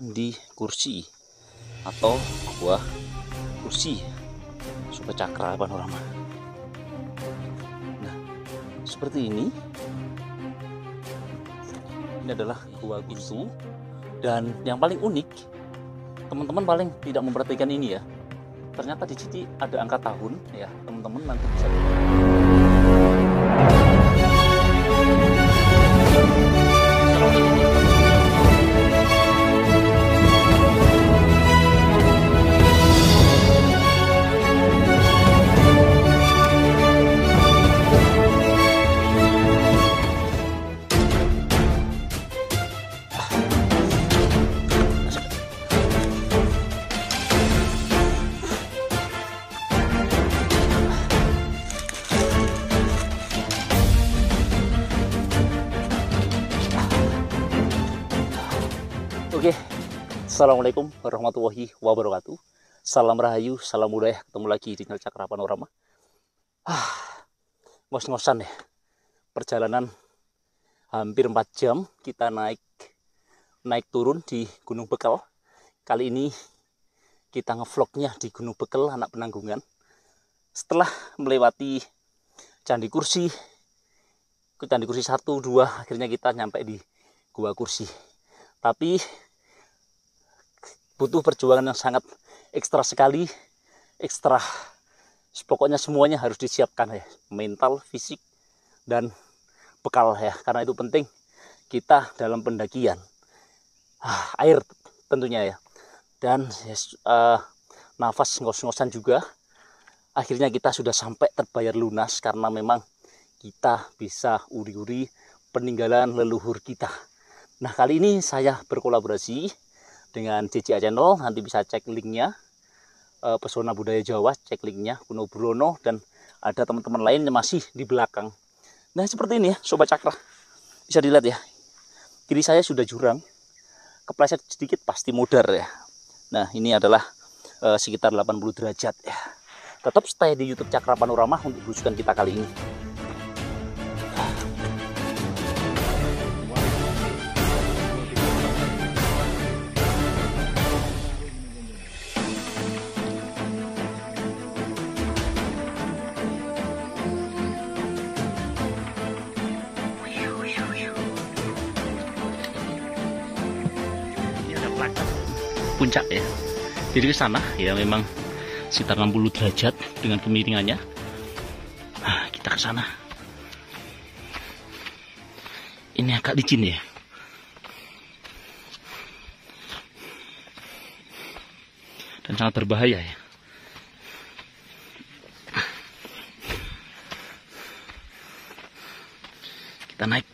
di kursi atau buah kursi suka cakra panorama nah seperti ini ini adalah gua pintu dan yang paling unik teman-teman paling tidak memperhatikan ini ya ternyata di sini ada angka tahun ya teman-teman nanti bisa Assalamualaikum warahmatullahi wabarakatuh. Salam rahayu, salam budaya. Ketemu lagi di Cakra Panorama. Ah, ngos-ngosan ya. Perjalanan hampir 4 jam kita naik naik turun di Gunung Bekel. Kali ini kita ngevlognya di Gunung Bekel, anak penanggungan. Setelah melewati Candi Kursi, Candi Kursi 1 2 akhirnya kita nyampe di Gua Kursi. Tapi butuh perjuangan yang sangat ekstra sekali ekstra pokoknya semuanya harus disiapkan ya mental fisik dan bekal ya karena itu penting kita dalam pendakian ah, air tentunya ya dan yes, uh, nafas ngos-ngosan juga akhirnya kita sudah sampai terbayar lunas karena memang kita bisa uri-uri peninggalan leluhur kita nah kali ini saya berkolaborasi dengan CCA channel nanti bisa cek linknya e, pesona budaya Jawa cek linknya Kuno Brono dan ada teman-teman lain yang masih di belakang nah seperti ini ya sobat cakra bisa dilihat ya kiri saya sudah jurang kepleset sedikit pasti mudar ya nah ini adalah e, sekitar 80 derajat ya tetap stay di YouTube Cakra Panorama untuk berusukan kita kali ini puncak ya jadi ke sana ya memang sekitar 60 derajat dengan kemiringannya nah, kita ke sana ini agak licin ya dan sangat berbahaya ya kita naik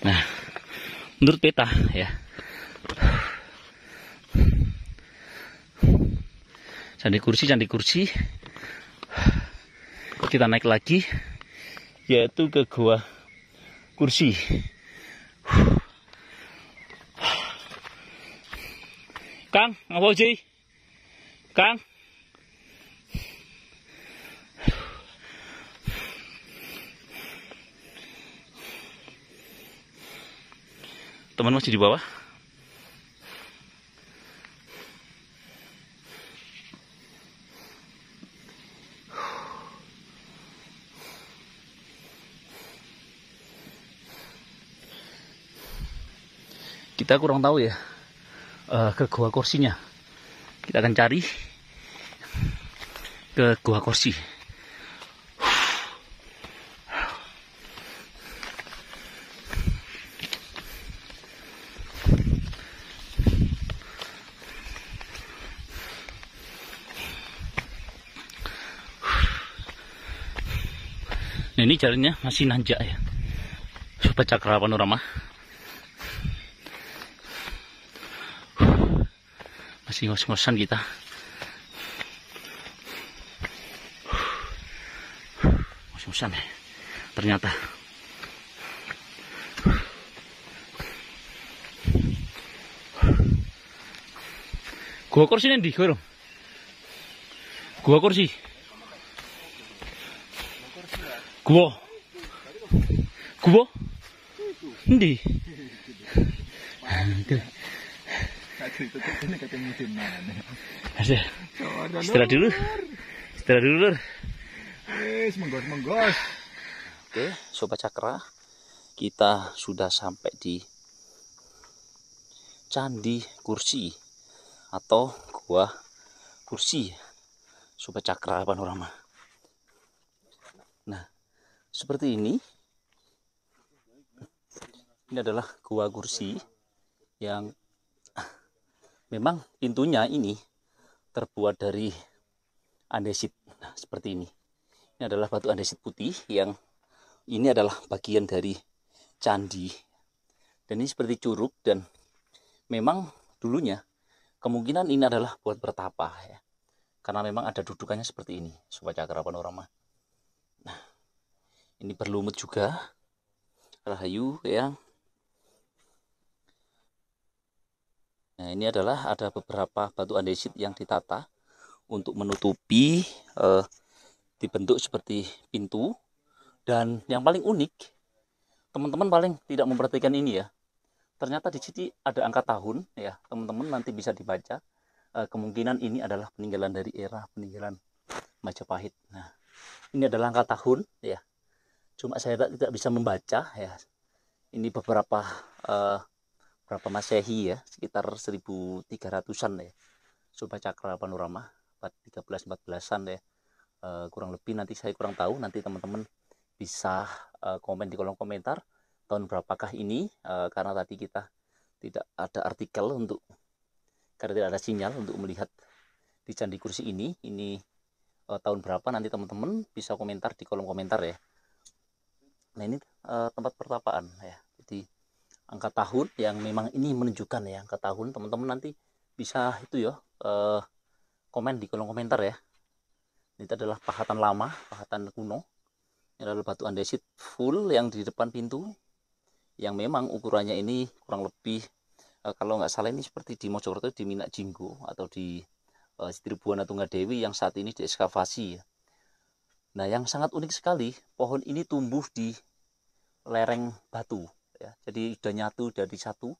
Nah, menurut peta ya. Candi kursi, candi kursi. Kita naik lagi yaitu ke gua kursi. Kang, sih? Kang? teman masih di bawah kita kurang tahu ya eh, ke gua kursinya kita akan cari ke gua kursi Nah ini jalannya masih nanjak ya. Sobat Cakra Panorama. Masih ngos-ngosan kita. Ngos-ngosan ya. Ternyata. Gua kursi nih di Gua kursi. Kubo. 구워? 근데 istirahat dulu istirahat dulu lur yes, menggos menggos oke sobat cakra kita sudah sampai di candi kursi atau gua kursi sobat cakra panorama seperti ini ini adalah gua kursi yang memang pintunya ini terbuat dari andesit nah, seperti ini ini adalah batu andesit putih yang ini adalah bagian dari candi dan ini seperti curug dan memang dulunya kemungkinan ini adalah buat bertapa ya karena memang ada dudukannya seperti ini sobat cakra panorama ini berlumut juga rahayu ya nah ini adalah ada beberapa batu andesit yang ditata untuk menutupi eh, dibentuk seperti pintu dan yang paling unik teman-teman paling tidak memperhatikan ini ya ternyata di sini ada angka tahun ya teman-teman nanti bisa dibaca eh, kemungkinan ini adalah peninggalan dari era peninggalan Majapahit nah ini adalah angka tahun ya cuma saya tidak bisa membaca ya ini beberapa uh, berapa masehi ya sekitar 1300-an ya coba Cakra Panorama 13 14-an ya uh, kurang lebih nanti saya kurang tahu nanti teman-teman bisa uh, komen di kolom komentar tahun berapakah ini uh, karena tadi kita tidak ada artikel untuk karena tidak ada sinyal untuk melihat di candi kursi ini ini uh, tahun berapa nanti teman-teman bisa komentar di kolom komentar ya nah ini e, tempat pertapaan ya jadi angka tahun yang memang ini menunjukkan ya angka tahun teman-teman nanti bisa itu ya eh, komen di kolom komentar ya ini adalah pahatan lama pahatan kuno ini adalah batu andesit full yang di depan pintu yang memang ukurannya ini kurang lebih e, kalau nggak salah ini seperti di Mojokerto di Minak Jinggo atau di eh, Tribuana Tunggadewi yang saat ini diekskavasi ya. Nah, yang sangat unik sekali, pohon ini tumbuh di lereng batu. Ya. Jadi sudah nyatu dari satu,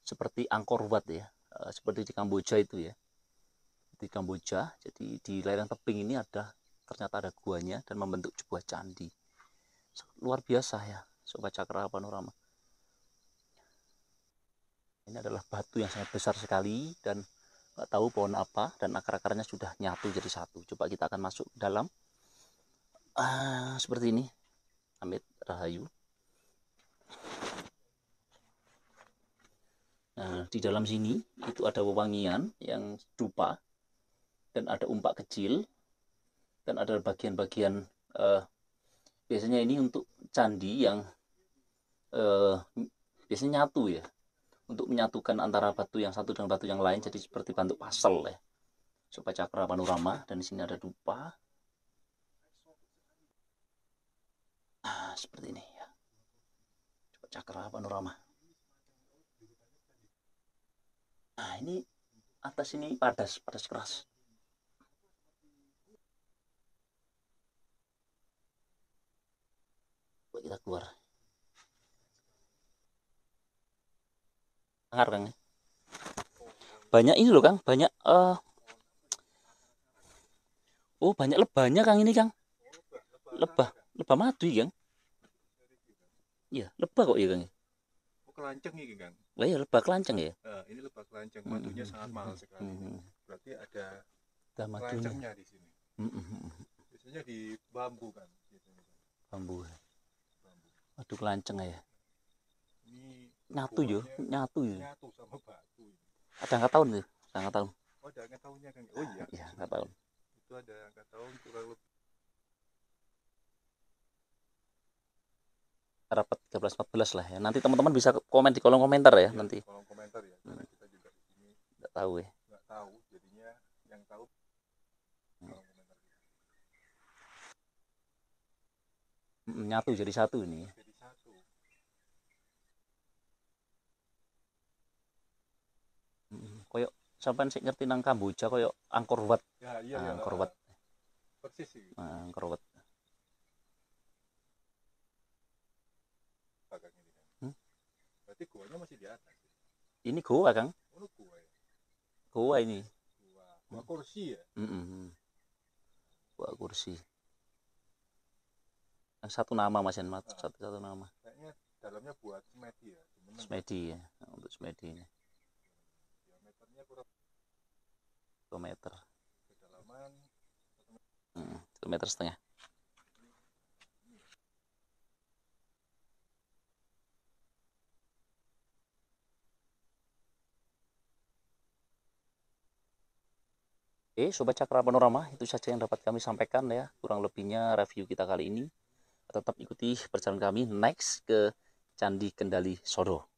seperti angkor wat ya, e, seperti di Kamboja itu ya. Di Kamboja, jadi di lereng tebing ini ada ternyata ada guanya dan membentuk sebuah candi. Luar biasa ya, Sobat Cakra Panorama. Ini adalah batu yang sangat besar sekali dan nggak tahu pohon apa dan akar-akarnya sudah nyatu jadi satu. Coba kita akan masuk dalam uh, seperti ini Amit Rahayu Nah, di dalam sini itu ada wewangian yang dupa dan ada umpak kecil dan ada bagian-bagian uh, biasanya ini untuk candi yang uh, biasanya nyatu ya untuk menyatukan antara batu yang satu dengan batu yang lain jadi seperti bentuk pasel ya supaya cakra panorama dan di sini ada dupa Nah, seperti ini ya. Coba cakra panorama. Nah, ini atas ini padas, padas keras. Coba kita keluar. Sangar, Kang. Ya. Banyak ini loh, Kang. Banyak uh... Oh, banyak lebahnya, Kang, ini, Kang. Lebah, lebah mati Kang. Iya, lebah kok ya, Kang. Ya? Oh, kelanceng ya, Kang. Lah iya lebah kelanceng ya. Uh, ini lebah kelanceng, madunya mm -hmm. sangat mahal sekali. Mm -hmm. Berarti ada ada kelancengnya di sini. Mm -hmm. Biasanya di bambu kan. Biasanya. Bambu. bambu. Madu kelanceng ya. Ini nyatu yo, nyatu ya. Nyatu sama batu. Ada angka tahun tuh, angka tahun. Oh, ada angka tahunnya Kang. Oh iya. Iya, angka tahun. Itu ada angka tahun kurang lebih rapat 13 14 lah ya. Nanti teman-teman bisa komen di kolom komentar ya, ya nanti. Kolom komentar ya. Karena hmm. kita juga di sini enggak tahu ya. Enggak tahu jadinya yang tahu hmm. kolom komentar. Hmm, nyatu jadi satu ini. Ya. Jadi satu. Koyok sampean sih ngerti nang Kamboja koyok angkor wat. Ya, iya, iya, angkor eh, wat. Persis sih. Ah, angkor wat. berarti goanya masih di atas ya? ini gua kang oh, ya? ini goa, kursi ya mm -mm. goa kursi yang satu nama mas Enmat nah, satu satu nama kayaknya dalamnya buat semedi ya Cuman semedi ya oh, untuk ini. diameternya kurang dua meter kedalaman satu meter setengah Oke, Sobat Cakra Panorama, itu saja yang dapat kami sampaikan ya. Kurang lebihnya review kita kali ini. Tetap ikuti perjalanan kami next ke Candi Kendali Sodo.